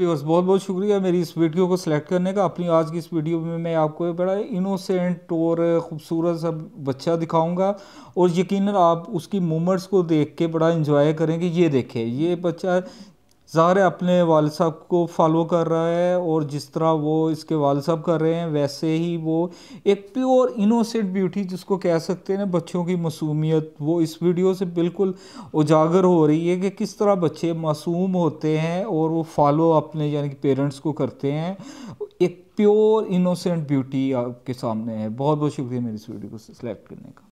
viewers बहुत बहुत शुक्रिया मेरी इस वीडियो को सिलेक्ट करने का अपनी आज की इस वीडियो में मैं आपको बड़ा इनोसेंट और ख़ूबसूरत सा बच्चा दिखाऊंगा और यकीनन आप उसकी मूवमेंट्स को देख के बड़ा इन्जॉय करें कि ये देखें ये बच्चा ज़ाहिर है अपने वाल साहब को फॉलो कर रहा है और जिस तरह वो इसके वाल साहब कर रहे हैं वैसे ही वो एक प्योर इनोसेंट ब्यूटी जिसको कह सकते हैं ना बच्चों की मासूमियत वो इस वीडियो से बिल्कुल उजागर हो रही है कि किस तरह बच्चे मासूम होते हैं और वो फॉलो अपने यानी कि पेरेंट्स को करते हैं एक प्योर इनोसेंट ब्यूटी आपके सामने है बहुत बहुत शुक्रिया मेरी इस वीडियो को सिलेक्ट करने का